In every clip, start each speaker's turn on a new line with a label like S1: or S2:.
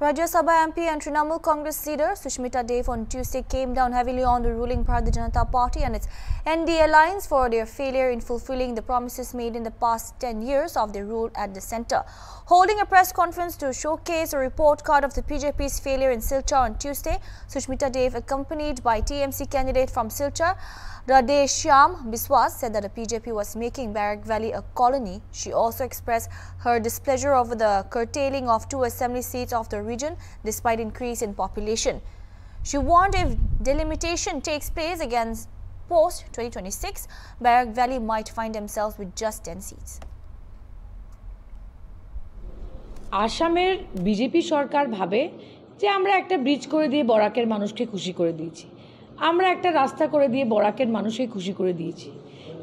S1: Rajya Sabha MP and Trinamool Congress leader Sushmita Dev on Tuesday came down heavily on the ruling Bharatiya Janata Party and its NDA alliance for their failure in fulfilling the promises made in the past 10 years of their rule at the centre. Holding a press conference to showcase a report card of the BJP's failure in Silchar on Tuesday, Sushmita Dev accompanied by TMC candidate from Silchar Radhe Shyam Biswas said that the PJP was making Barrack Valley a colony. She also expressed her displeasure over the curtailing of two assembly seats of the region despite increase in population. She warned if delimitation takes place against post 2026, Barrack Valley might find themselves with just 10 seats.
S2: আসামের BJP সরকার ভাবে যে আমরা একটা bridge করে দিয়ে বরাকের মানুষকে খুশি করে দিয়েছি আমরা একটা রাস্তা করে দিয়ে বরাকের মানুষকে খুশি করে দিয়েছি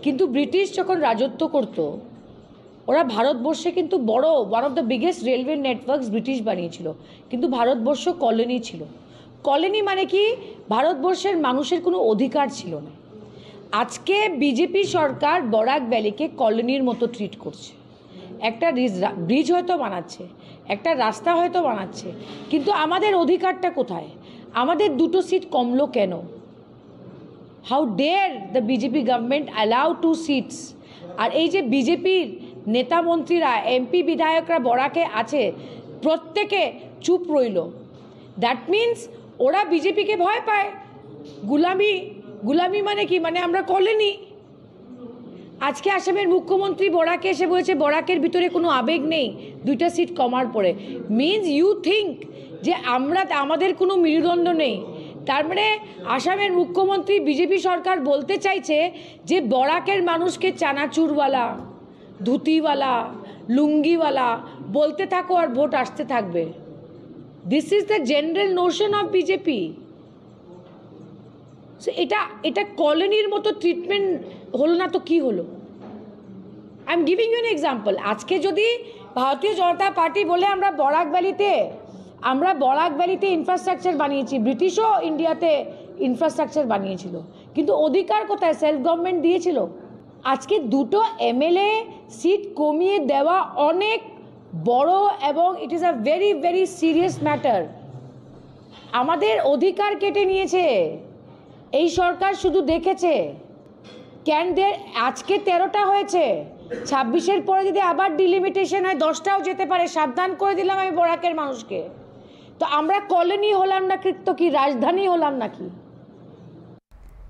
S2: কিন্তু ব্রিটিশ যখন রাজত্ব করতো ওরা ভারতবর্ষে কিন্তু বড় one of the biggest railway networks British বানিয়েছিল কিন্তু ভারতবর্ষ কলোনি ছিল কলোনি মানে কি ভারতবর্ষের মানুষের কোনো অধিকার ছিল না আজকে বিজেপি সরকার বরাক ব্যালিকে কলোনির মতো ট্রিট করছে একটা ব্রিজ হয়তো বানাচ্ছে একটা রাস্তা হয়তো বানাচ্ছে কিন্তু আমাদের অধিকারটা কোথায় আমাদের দুটো সিট কমলো কেন how dare the BJP government allow two seats আর এই যে বিজেপির নেতা মন্ত্রীরা এমপি বিধায়করা বরাকে আছে প্রত্যেকে চুপ রইল দ্যাট মিন্স ওরা বিজেপিকে ভয় পায় গুলামি গুলামি মানে কি মানে আমরা কলেনি আজকে আসামের মুখ্যমন্ত্রী বরাকে এসে বলেছে বরাকের ভিতরে কোনো আবেগ নেই দুইটা সিট কমার পরে মিনস ইউ থিঙ্ক যে আমরা আমাদের কোনো মেরুদণ্ড নেই তার মানে আসামের মুখ্যমন্ত্রী বিজেপি সরকার বলতে চাইছে যে বরাকের মানুষকে চানাচুরওয়ালা ধুতিওয়ালা লুঙ্গিওয়ালা বলতে থাকো আর ভোট আসতে থাকবে this is the general notion of BJP এটা এটা কলোনির মতো ট্রিটমেন্ট হলো না তো কি হলো I am giving you an example আজকে যদি ভারতীয় জনতা পার্টি বলে আমরা বরাক ভ্যালিতে আমরা বরাক ভ্যালিতে ইনফ্রাস্ট্রাকচার বানিয়েছি ব্রিটিশও ইন্ডিয়াতে ইনফ্রাস্ট্রাকচার বানিয়েছিল কিন্তু অধিকার কোথায় সেলফ গভর্নমেন্ট দিয়েছিল আজকে দুটো এমএলএ সিট কমিয়ে দেওয়া অনেক বড় এবং it is a very very serious matter আমাদের অধিকার কেটে নিয়েছে এই সরকার শুধু দেখেছে ক্যান দের আজকে তেরোটা হয়েছে ছাব্বিশের পরে যদি আবার ডিলিমিটেশন হয় দশটাও যেতে পারে সাবধান করে দিলাম আমি বরাকের মানুষকে
S1: তো আমরা কলোনি হলাম না তো কি রাজধানী হলাম নাকি